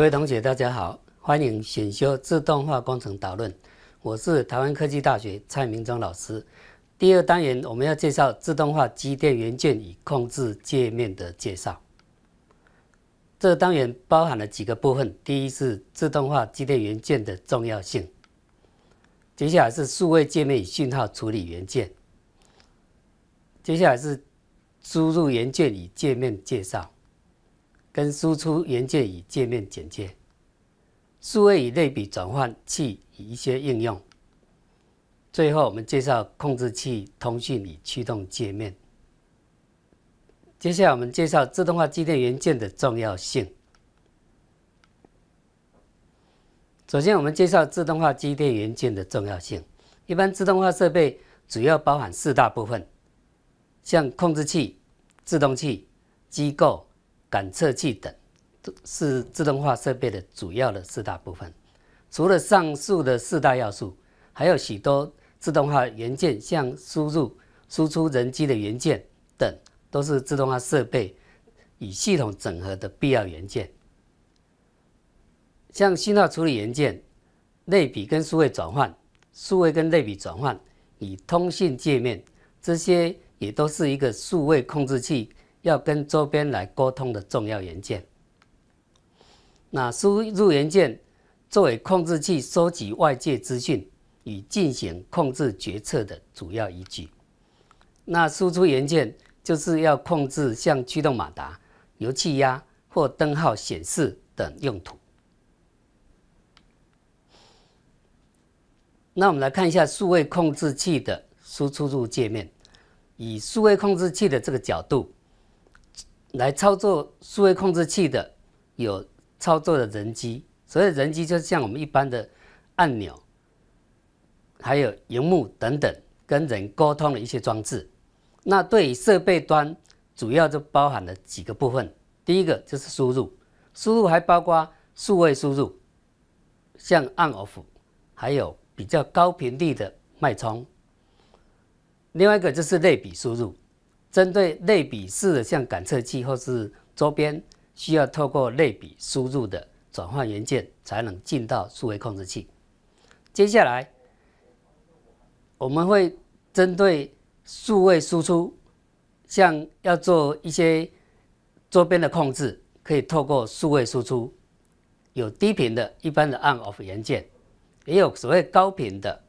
各位同学，大家好，欢迎选修自动化工程导论。我是台湾科技大学蔡明忠老师。第二单元我们要介绍自动化机电元件与控制界面的介绍。这单元包含了几个部分，第一是自动化机电元件的重要性，接下来是数位界面与讯号处理元件，接下来是输入元件与界面介绍。跟输出元件与界面简介，数位与类比转换器与一些应用。最后，我们介绍控制器通讯与驱动界面。接下来，我们介绍自动化机电元件的重要性。首先，我们介绍自动化机电元件的重要性。一般自动化设备主要包含四大部分，像控制器、制动器、机构。感测器等，是自动化设备的主要的四大部分。除了上述的四大要素，还有许多自动化元件，像输入、输出、人机的元件等，都是自动化设备与系统整合的必要元件。像信号处理元件、类比跟数位转换、数位跟类比转换，以通信界面，这些也都是一个数位控制器。要跟周边来沟通的重要元件，那输入元件作为控制器收集外界资讯与进行控制决策的主要依据，那输出元件就是要控制像驱动马达、油气压或灯号显示等用途。那我们来看一下数位控制器的输出入界面，以数位控制器的这个角度。来操作数位控制器的有操作的人机，所以人机就是像我们一般的按钮，还有荧幕等等，跟人沟通的一些装置。那对于设备端，主要就包含了几个部分，第一个就是输入，输入还包括数位输入，像 on/off，还有比较高频率的脉冲。另外一个就是类比输入。针对类比式的像感测器或是周边，需要透过类比输入的转换元件才能进到数位控制器。接下来，我们会针对数位输出，像要做一些周边的控制，可以透过数位输出，有低频的一般的按 /off 元件，也有所谓高频的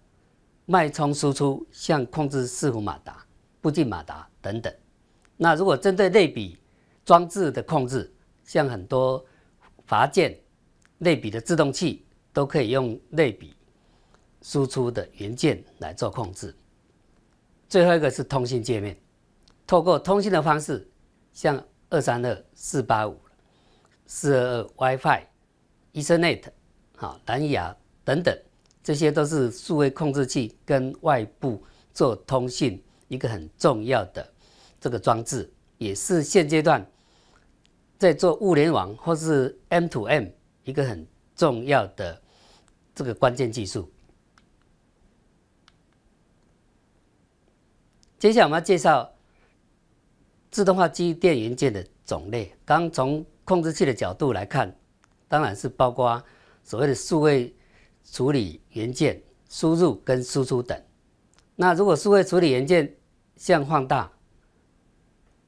脉冲输出，像控制伺服马达。步进马达等等，那如果针对类比装置的控制，像很多阀件类比的制动器，都可以用类比输出的元件来做控制。最后一个是通信界面，透过通信的方式，像二三二四八五四二二 WiFi、Ethernet、好蓝牙等等，这些都是数位控制器跟外部做通信。一个很重要的这个装置，也是现阶段在做物联网或是 M to M 一个很重要的这个关键技术。接下来我们要介绍自动化机电元件的种类。刚从控制器的角度来看，当然是包括所谓的数位处理元件、输入跟输出等。那如果数位处理元件像放大、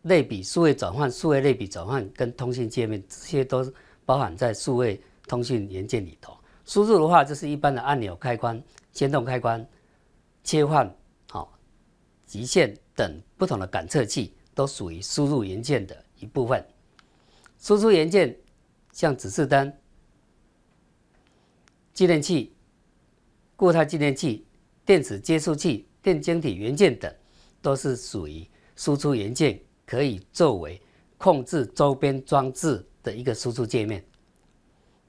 类比数位转换、数位类比转换跟通讯界面，这些都包含在数位通讯元件里头。输入的话，就是一般的按钮开关、线动开关、切换、好极限等不同的感测器，都属于输入元件的一部分。输出元件像指示灯、继电器、固态继电器、电子接收器、电晶体元件等。都是属于输出元件，可以作为控制周边装置的一个输出界面。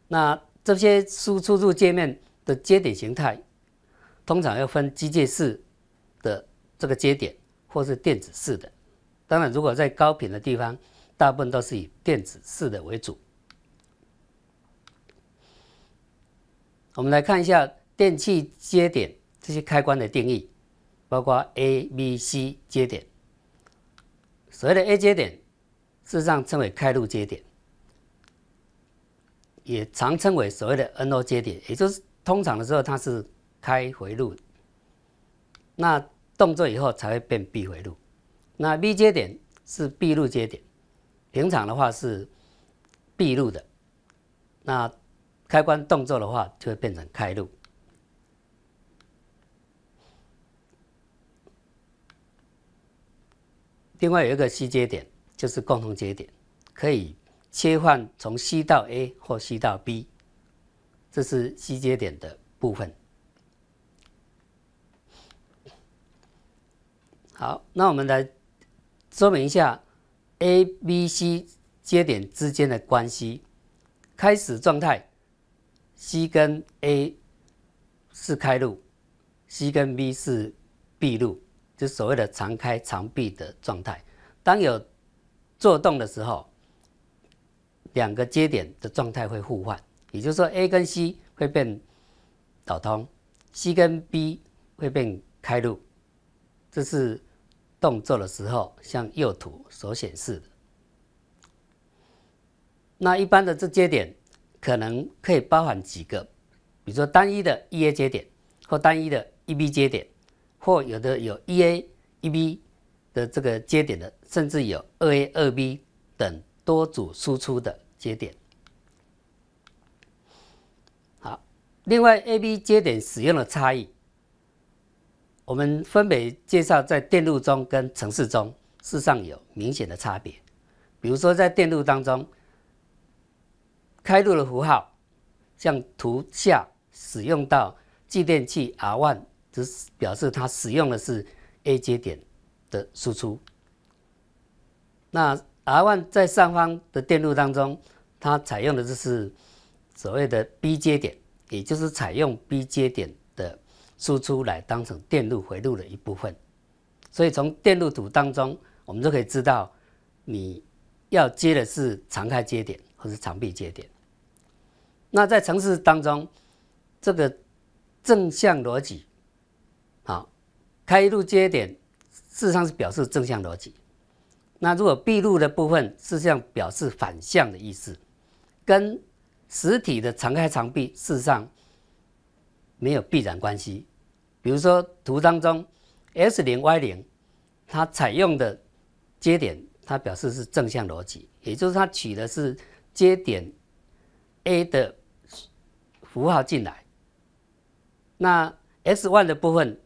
那这些输出入界面的接点形态，通常要分机械式的这个接点，或是电子式的。当然，如果在高频的地方，大部分都是以电子式的为主。我们来看一下电器接点这些开关的定义。包括 A、B、C 节点，所谓的 A 节点，事实上称为开路节点，也常称为所谓的 NO 节点，也就是通常的时候它是开回路，那动作以后才会变闭回路。那 V 节点是闭路节点，平常的话是闭路的，那开关动作的话就会变成开路。另外有一个 C 节点，就是共同节点，可以切换从 C 到 A 或 C 到 B，这是 C 节点的部分。好，那我们来说明一下 A、B、C 节点之间的关系。开始状态，C 跟 A 是开路，C 跟 B 是闭路。就所谓的常开、常闭的状态。当有做动的时候，两个节点的状态会互换，也就是说，A 跟 C 会变导通，C 跟 B 会变开路。这是动作的时候，向右图所显示的。那一般的这节点可能可以包含几个，比如说单一的 E A 节点或单一的 E B 节点。或有的有一 A 一 B 的这个节点的，甚至有二 A 二 B 等多组输出的节点。好，另外 A B 接点使用的差异，我们分别介绍在电路中跟城市中，事实上有明显的差别。比如说在电路当中，开路的符号，像图下使用到继电器 R one。只是表示它使用的是 A 节点的输出。那 r one 在上方的电路当中，它采用的就是所谓的 B 节点，也就是采用 B 节点的输出来当成电路回路的一部分。所以从电路图当中，我们就可以知道你要接的是常开接点或是常闭接点。那在城市当中，这个正向逻辑。好，开路接点事实上是表示正向逻辑。那如果闭路的部分，事实上表示反向的意思，跟实体的常开常闭事实上没有必然关系。比如说图当中，S 零 Y 零，它采用的接点它表示是正向逻辑，也就是它取的是接点 A 的符号进来。那 S one 的部分。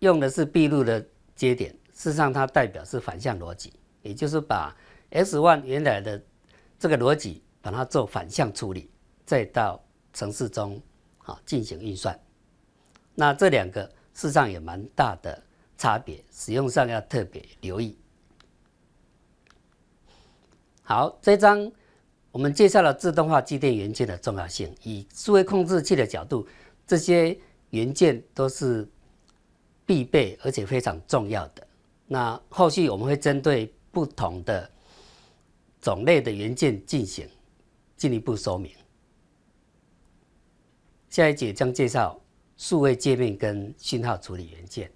用的是闭路的节点，事实上它代表是反向逻辑，也就是把 s one 原来的这个逻辑，把它做反向处理，再到城市中啊进行运算。那这两个事实上也蛮大的差别，使用上要特别留意。好，这张我们介绍了自动化机电元件的重要性，以数位控制器的角度，这些元件都是。必备而且非常重要的。那后续我们会针对不同的种类的元件进行进一步说明。下一节将介绍数位界面跟信号处理元件。